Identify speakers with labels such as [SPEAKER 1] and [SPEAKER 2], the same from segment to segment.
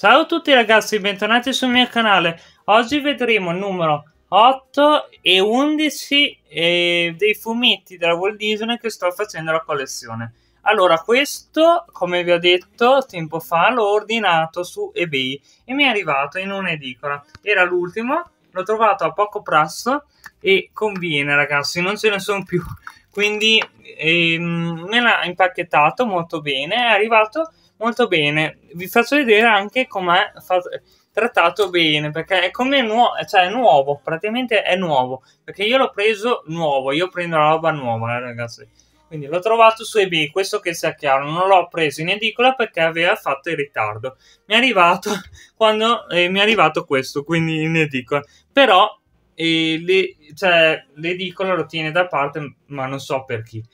[SPEAKER 1] Ciao a tutti ragazzi, bentornati sul mio canale. Oggi vedremo il numero 8 e 11 eh, dei fumetti della Walt Disney che sto facendo la collezione. Allora, questo, come vi ho detto tempo fa, l'ho ordinato su eBay e mi è arrivato in un'edicola. Era l'ultimo, l'ho trovato a poco prezzo e conviene ragazzi, non ce ne sono più. Quindi ehm, me l'ha impacchettato molto bene, è arrivato molto bene. Vi faccio vedere anche com'è fatto, trattato bene, perché è come nuovo, cioè è nuovo, praticamente è nuovo, perché io l'ho preso nuovo, io prendo la roba nuova, eh, ragazzi. Quindi l'ho trovato su eBay, questo che sia chiaro, non l'ho preso in edicola perché aveva fatto il ritardo. Mi è arrivato quando eh, mi è arrivato questo, quindi in edicola. Però eh, le, cioè, l'edicola lo tiene da parte, ma non so per chi.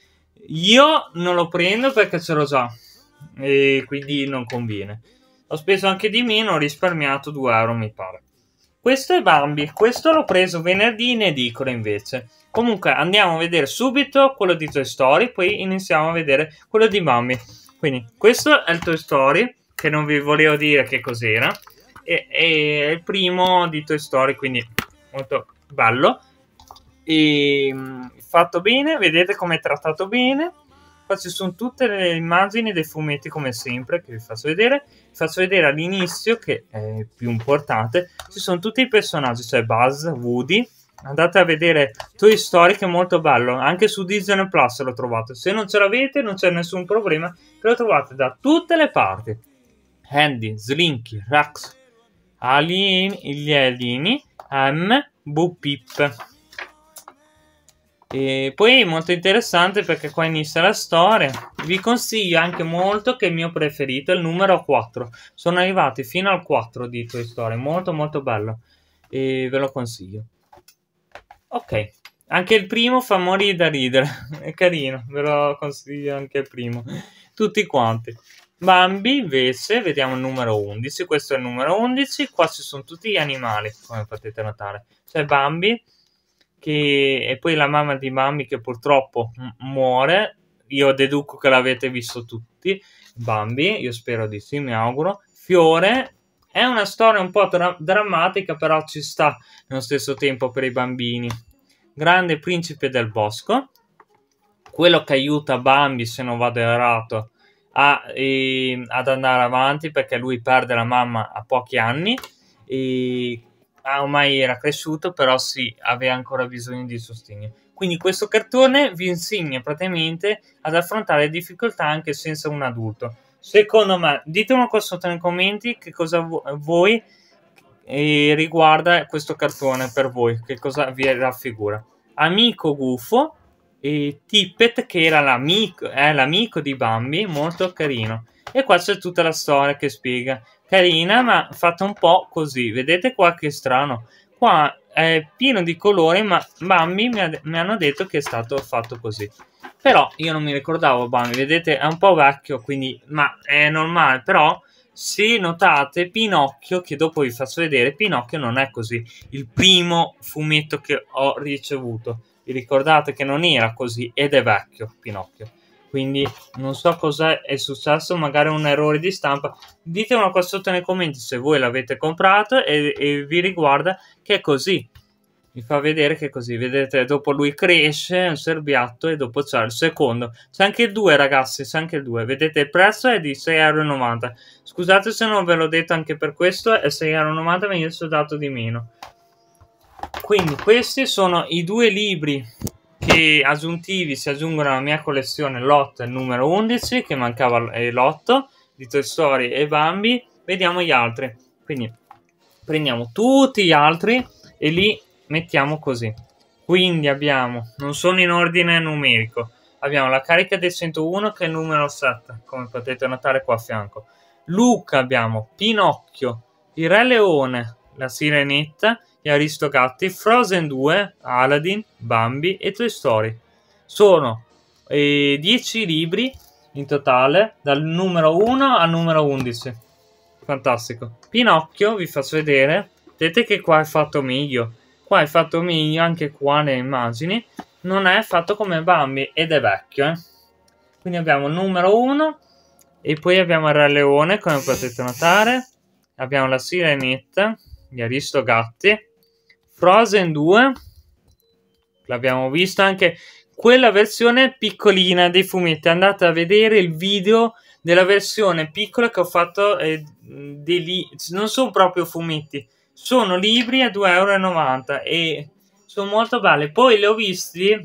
[SPEAKER 1] Io non lo prendo perché ce l'ho già e quindi non conviene. Ho speso anche di meno, ho risparmiato 2 euro mi pare. Questo è Bambi, questo l'ho preso venerdì in edicola invece. Comunque andiamo a vedere subito quello di Toy Story, poi iniziamo a vedere quello di Bambi. Quindi questo è il Toy Story, che non vi volevo dire che cos'era. E, è il primo di Toy Story, quindi molto bello. E mm, fatto bene, vedete come è trattato bene qua ci sono tutte le immagini dei fumetti come sempre che vi faccio vedere vi faccio vedere all'inizio che è più importante ci sono tutti i personaggi cioè Buzz, Woody andate a vedere Toy Story che è molto bello anche su Disney Plus l'ho trovato se non ce l'avete non c'è nessun problema lo trovate da tutte le parti Handy, Slinky, Rax Alien, gli alieni M, Bo Pip e poi è molto interessante perché qua inizia la storia. Vi consiglio anche molto che il mio preferito è il numero 4. Sono arrivati fino al 4 di Toy Story, molto molto bello. E ve lo consiglio. Ok, anche il primo fa morire da ridere. È carino, ve lo consiglio anche il primo. Tutti quanti. Bambi invece, vediamo il numero 11. Questo è il numero 11. Qua ci sono tutti gli animali, come potete notare. C'è Bambi che è poi la mamma di Mami che purtroppo muore. Io deduco che l'avete visto tutti, Bambi, io spero di sì, mi auguro. Fiore è una storia un po' dra drammatica, però ci sta nello stesso tempo per i bambini. Grande principe del bosco, quello che aiuta Bambi, se non vado errato, a, eh, ad andare avanti perché lui perde la mamma a pochi anni. E ormai era cresciuto, però sì, aveva ancora bisogno di sostegno. Quindi questo cartone vi insegna praticamente ad affrontare difficoltà anche senza un adulto. Secondo me, ditemelo qua sotto nei commenti che cosa voi eh, riguarda questo cartone per voi, che cosa vi raffigura. Amico gufo, e Tippet che era l'amico, eh, l'amico di Bambi, molto carino. E qua c'è tutta la storia che spiega. Carina, ma fatta un po' così. Vedete qua che strano. Qua è pieno di colori, ma Bambi mi, ha, mi hanno detto che è stato fatto così. Però io non mi ricordavo Bambi, vedete è un po' vecchio, quindi... Ma è normale, però se notate Pinocchio, che dopo vi faccio vedere, Pinocchio non è così. Il primo fumetto che ho ricevuto vi ricordate che non era così ed è vecchio Pinocchio. Quindi non so cosa è successo, magari un errore di stampa. Ditemelo qua sotto nei commenti se voi l'avete comprato e, e vi riguarda che è così. Mi fa vedere che è così. Vedete, dopo lui cresce, un serbiatto e dopo c'è il secondo. C'è anche il 2 ragazzi, c'è anche il 2. Vedete, il prezzo è di 6,90€. Scusate se non ve l'ho detto anche per questo, è 6,90€ ma io sono dato di meno quindi questi sono i due libri che aggiuntivi si aggiungono alla mia collezione lot numero 11 che mancava eh, l'otto di Toy Story e Bambi vediamo gli altri quindi prendiamo tutti gli altri e li mettiamo così quindi abbiamo non sono in ordine numerico abbiamo la carica del 101 che è il numero 7 come potete notare qua a fianco Luca abbiamo Pinocchio il Re Leone la Sirenetta e Aristocatti, Frozen 2, Aladdin, Bambi e Toy Story. Sono 10 eh, libri in totale, dal numero 1 al numero 11. Fantastico. Pinocchio, vi faccio vedere. Vedete che qua è fatto meglio. Qua è fatto meglio, anche qua nelle immagini. Non è fatto come Bambi ed è vecchio. Eh? Quindi abbiamo numero 1 e poi abbiamo il Re Leone, come potete notare. Abbiamo la Sirenetta, gli Aristogatti, Frozen 2 l'abbiamo visto anche quella versione piccolina dei fumetti andate a vedere il video della versione piccola che ho fatto eh, li- non sono proprio fumetti sono libri a 2,90 euro e sono molto belli poi li ho visti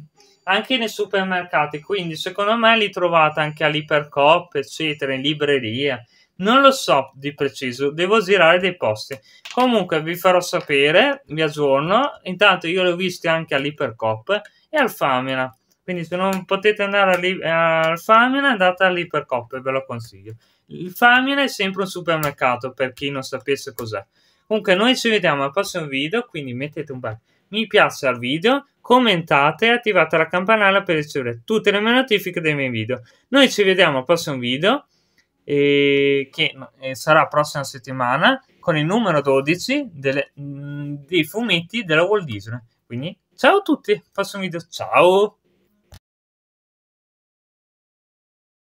[SPEAKER 1] anche nei supermercati quindi secondo me li trovate anche all'Ipercop eccetera in libreria non lo so di preciso, devo girare dei posti. Comunque vi farò sapere, vi aggiorno. Intanto io l'ho ho anche all'Ipercop e al Famina. Quindi se non potete andare eh, al Famina andate all'Ipercop, e ve lo consiglio. Il Famina è sempre un supermercato per chi non sapesse cos'è. Comunque noi ci vediamo al prossimo video, quindi mettete un bel mi piace al video, commentate e attivate la campanella per ricevere tutte le mie notifiche dei miei video. Noi ci vediamo al prossimo video eh, che eh, sarà prossima settimana con il numero 12 delle, dei fumetti della Walt Disney. Quindi ciao a tutti, prossimo video, ciao!